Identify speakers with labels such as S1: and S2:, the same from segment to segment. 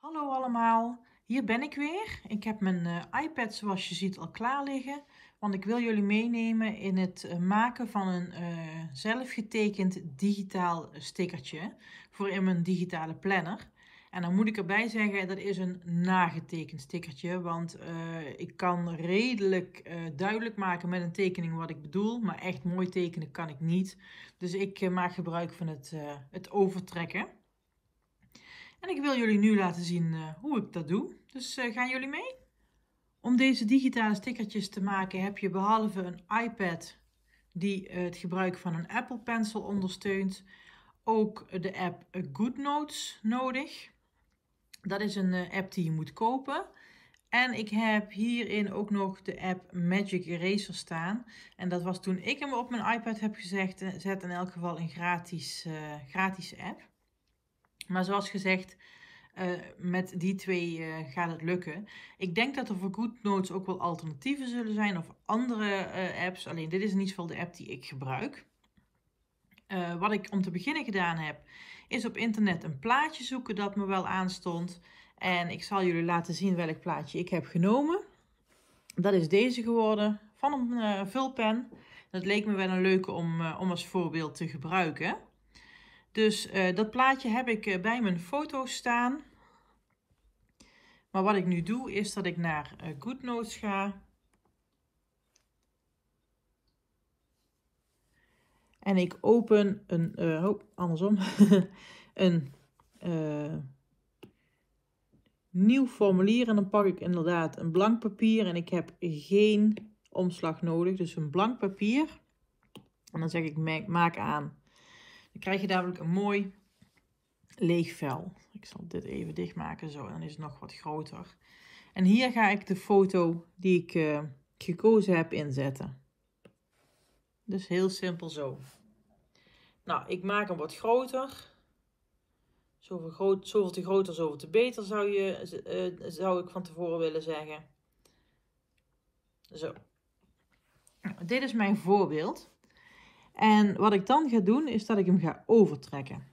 S1: Hallo allemaal, hier ben ik weer. Ik heb mijn eh, iPad zoals je ziet al klaar liggen, want ik wil jullie meenemen in het eh, maken van een eh, zelfgetekend digitaal stickertje voor in mijn digitale planner. En dan moet ik erbij zeggen, dat is een nagetekend stickertje, want ik kan redelijk duidelijk maken met een tekening wat ik bedoel, maar echt mooi tekenen kan ik niet. Dus ik maak gebruik van het, het overtrekken. En ik wil jullie nu laten zien eh, hoe ik dat doe. Dus eh, gaan jullie mee? Om deze digitale stickertjes te maken heb je behalve een iPad die eh, het gebruik van een Apple Pencil ondersteunt, ook de app GoodNotes nodig. Dat is een app die je moet kopen. En ik heb hierin ook nog de app Magic Eraser staan. En dat was toen ik hem op mijn iPad heb gezet, in elk geval een gratis, gratis app. Maar zoals gezegd, uh, met die twee eh, gaat het lukken. Ik denk dat er voor GoodNotes ook wel alternatieven zullen zijn of andere eh, apps. Alleen dit is in ieder geval de app die ik gebruik. wat ik om te beginnen gedaan heb, is op internet een plaatje zoeken dat me wel aanstond. En ik zal jullie laten zien welk plaatje ik heb genomen. Dat is deze geworden van een vulpen. Dat leek me wel een leuke om, om als voorbeeld te gebruiken. Dus eh, dat plaatje heb ik eh, bij mijn foto staan. Maar wat ik nu doe is dat ik naar uh, GoodNotes ga. En ik open een, oh, andersom, een nieuw formulier. En dan pak ik inderdaad een blank papier en ik heb geen omslag nodig. Dus een blank papier. En dan zeg ik maak aan krijg je dadelijk een mooi leeg vel. Ik zal dit even dichtmaken zo, en dan is het nog wat groter. En hier ga ik de foto die ik eh, gekozen heb inzetten. Dus heel simpel zo. Nou, ik maak hem wat groter. Zoveel, zoveel te groter, zoveel te beter zou, je, eh, eh, zou ik van tevoren willen zeggen. Zo. Nou, dit is mijn voorbeeld. En wat ik dan ga doen, is dat ik hem ga overtrekken.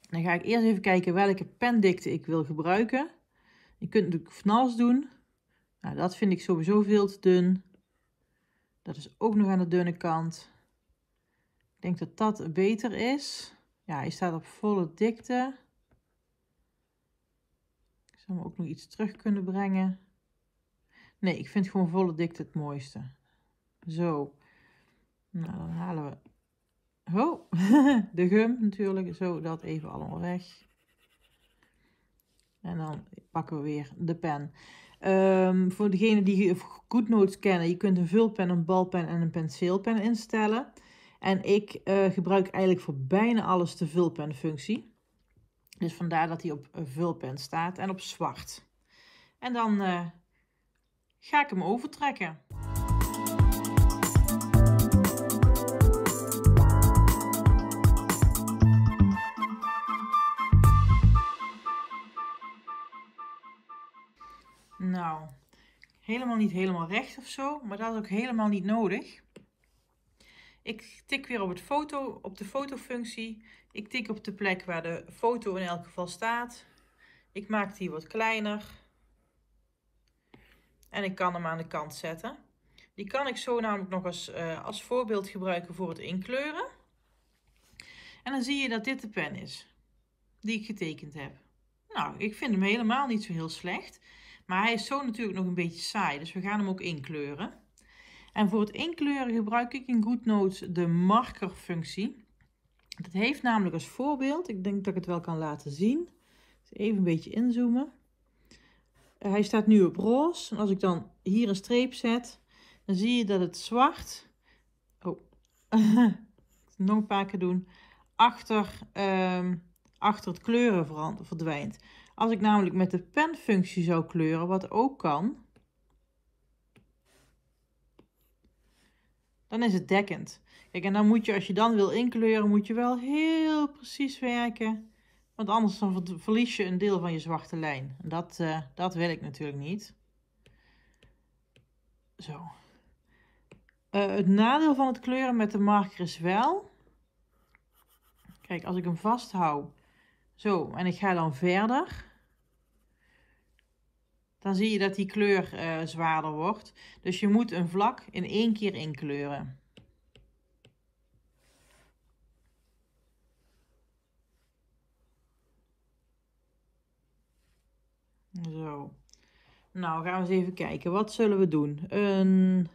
S1: Dan ga ik eerst even kijken welke pendikte ik wil gebruiken. Je kunt natuurlijk van alles doen. Nou, dat vind ik sowieso veel te dun. Dat is ook nog aan de dunne kant. Ik denk dat dat beter is. Ja, hij staat op volle dikte. Ik zou hem ook nog iets terug kunnen brengen. Nee, ik vind gewoon volle dikte het mooiste. Zo. Nou, dan halen we de gum natuurlijk, zo dat even allemaal weg. En dan pakken we weer de pen. Ehm, voor degene die GoodNotes kennen, je kunt een vulpen, een balpen en een penseelpen instellen. En ik eh, gebruik eigenlijk voor bijna alles de vulpenfunctie. Dus vandaar dat hij op vulpen staat en op zwart. En dan eh, ga ik hem overtrekken. helemaal niet helemaal recht of zo, maar dat is ook helemaal niet nodig. Ik tik weer op, het foto, op de fotofunctie. Ik tik op de plek waar de foto in elk geval staat. Ik maak die wat kleiner. En ik kan hem aan de kant zetten. Die kan ik zo namelijk nog als, eh, als voorbeeld gebruiken voor het inkleuren. En dan zie je dat dit de pen is die ik getekend heb. Nou, ik vind hem helemaal niet zo heel slecht. Maar hij is zo natuurlijk nog een beetje saai, dus we gaan hem ook inkleuren. En voor het inkleuren gebruik ik in GoodNotes de markerfunctie. Dat heeft namelijk als voorbeeld, ik denk dat ik het wel kan laten zien. even een beetje inzoomen. Eh, hij staat nu op roze. En als ik dan hier een streep zet, dan zie je dat het zwart... Oh, nog een paar keer doen. Achter, ehm, achter het kleuren verdwijnt. Als ik namelijk met de penfunctie zou kleuren, wat ook kan, dan is het dekkend. Kijk, en dan moet je, als je dan wil inkleuren, moet je wel heel precies werken. Want anders dan verlies je een deel van je zwarte lijn. En dat, eh, dat wil ik natuurlijk niet. Zo. Eh, het nadeel van het kleuren met de marker is wel... Kijk, als ik hem vasthoud zo, en ik ga dan verder. Dan zie je dat die kleur eh, zwaarder wordt. Dus je moet een vlak in één keer inkleuren. Zo. Nou, gaan we eens even kijken. Wat zullen we doen? Een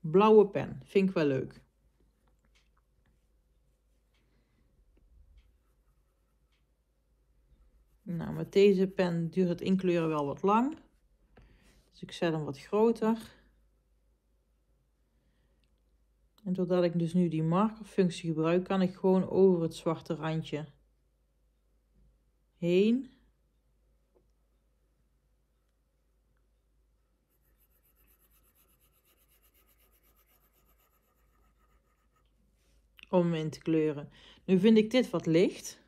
S1: blauwe pen. Vind ik wel leuk. Nou, met deze pen duurt het inkleuren wel wat lang. Dus ik zet hem wat groter. En doordat ik dus nu die markerfunctie gebruik, kan ik gewoon over het zwarte randje heen. Om in te kleuren. Nu vind ik dit wat licht.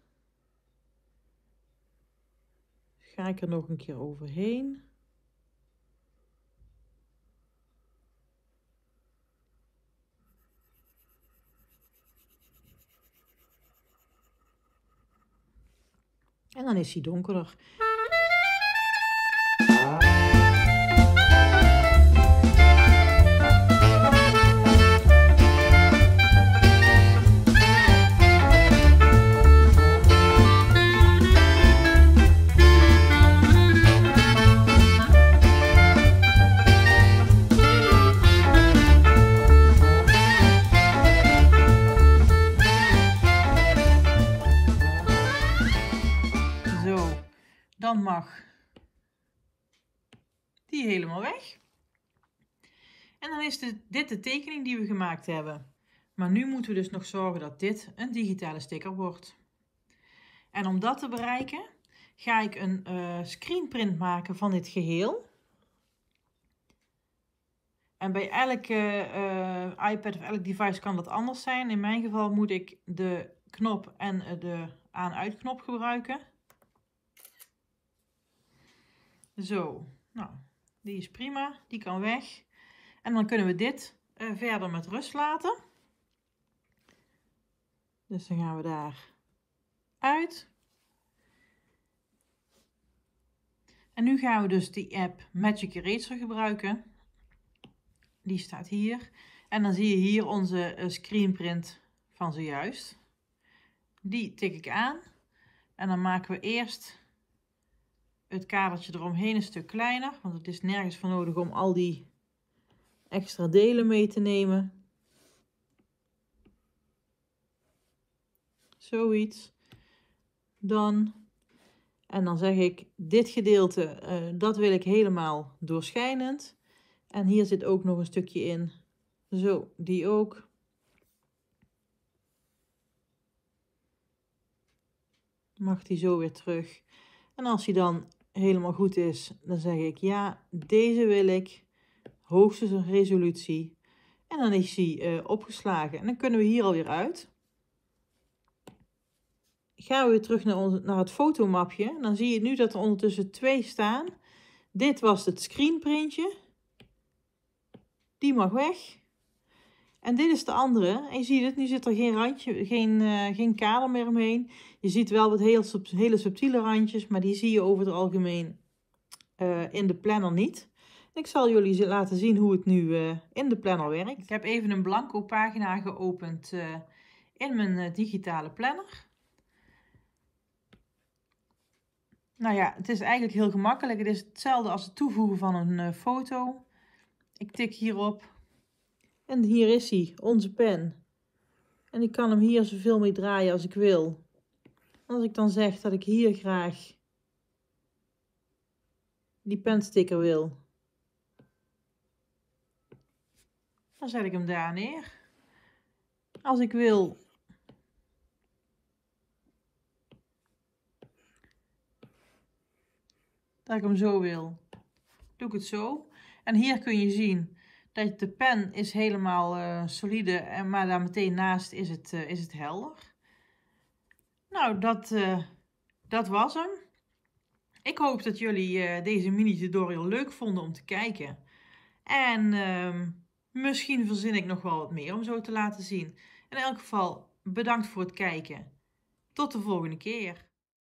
S1: ga ik er nog een keer overheen. En dan is hij donkerder. helemaal weg. En dan is dit de tekening die we gemaakt hebben. Maar nu moeten we dus nog zorgen dat dit een digitale sticker wordt. En om dat te bereiken ga ik een eh, screenprint maken van dit geheel. En bij elke eh, iPad of elk device kan dat anders zijn. In mijn geval moet ik de knop en eh, de aan-uit knop gebruiken. Zo, nou, die is prima, die kan weg. En dan kunnen we dit eh, verder met rust laten. Dus dan gaan we daar uit. En nu gaan we dus die app Magic Eraser gebruiken. Die staat hier. En dan zie je hier onze eh, screenprint van zojuist. Die tik ik aan. En dan maken we eerst het kadertje eromheen een stuk kleiner. Want het is nergens voor nodig om al die extra delen mee te nemen. Zoiets. Dan. En dan zeg ik, dit gedeelte, eh, dat wil ik helemaal doorschijnend. En hier zit ook nog een stukje in. Zo, die ook. Mag die zo weer terug. En als hij dan helemaal goed is, dan zeg ik ja, deze wil ik. Hoogstens een resolutie. En dan is die eh, opgeslagen. En dan kunnen we hier alweer uit. Gaan we weer terug naar, ons, naar het fotomapje. Dan zie je nu dat er ondertussen twee staan. Dit was het screenprintje. Die mag weg. En dit is de andere. En je ziet het, nu zit er geen randje, geen, eh, geen kader meer omheen. Je ziet wel wat heel, hele subtiele randjes, maar die zie je over het algemeen eh, in de planner niet. Ik zal jullie laten zien hoe het nu eh, in de planner werkt. Ik heb even een blanco pagina geopend in mijn digitale planner. Nou ja, het is eigenlijk heel gemakkelijk. Het is hetzelfde als het toevoegen van een foto. Ik tik hierop en hier is hij, onze pen. En ik kan hem hier zoveel mee draaien als ik wil. Als ik dan zeg dat ik hier graag die pensticker wil. Dan zet ik hem daar neer. Als ik wil dat ik hem zo wil, doe ik het zo. En hier kun je zien dat de pen is helemaal uh, solide, maar daar meteen naast is het, eh, is het helder. Nou, dat, eh, dat was hem. Ik hoop dat jullie deze mini-tutorial leuk vonden om te kijken. En ehm, misschien verzin ik nog wel wat meer om zo te laten zien. In elk geval, bedankt voor het kijken. Tot de volgende keer.